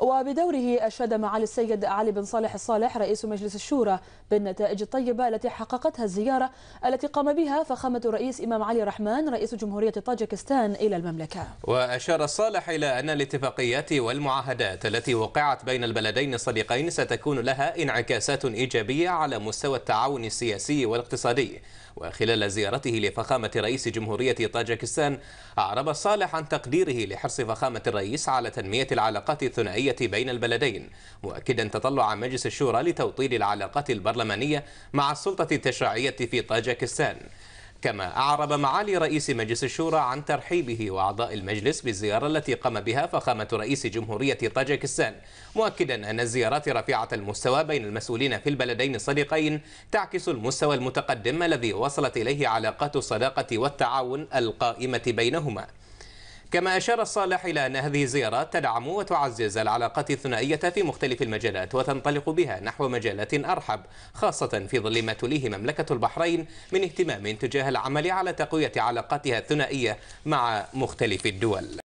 وبدوره أشاد معالي السيد علي بن صالح الصالح رئيس مجلس الشورى بالنتائج الطيبة التي حققتها الزيارة التي قام بها فخامة الرئيس إمام علي رحمن رئيس جمهورية طاجكستان إلى المملكة وأشار الصالح إلى أن الاتفاقيات والمعاهدات التي وقعت بين البلدين الصديقين ستكون لها انعكاسات إيجابية على مستوى التعاون السياسي والاقتصادي وخلال زيارته لفخامة رئيس جمهورية طاجكستان أعرب الصالح عن تقديره لحرص فخامة الرئيس على تنمية العلاقات الثنائية السياسية بين البلدين مؤكدا تطلع مجلس الشورى لتوطيد العلاقات البرلمانية مع السلطة التشريعية في طاجكستان كما أعرب معالي رئيس مجلس الشورى عن ترحيبه وأعضاء المجلس بالزيارة التي قام بها فخامة رئيس جمهورية طاجكستان مؤكدا أن الزيارات رفيعة المستوى بين المسؤولين في البلدين الصديقين تعكس المستوى المتقدم الذي وصلت إليه علاقات الصداقة والتعاون القائمة بينهما كما أشار الصالح إلى أن هذه الزيارات تدعم وتعزز العلاقات الثنائية في مختلف المجالات وتنطلق بها نحو مجالات أرحب خاصة في ظل ما تليه مملكة البحرين من اهتمام تجاه العمل على تقوية علاقاتها الثنائية مع مختلف الدول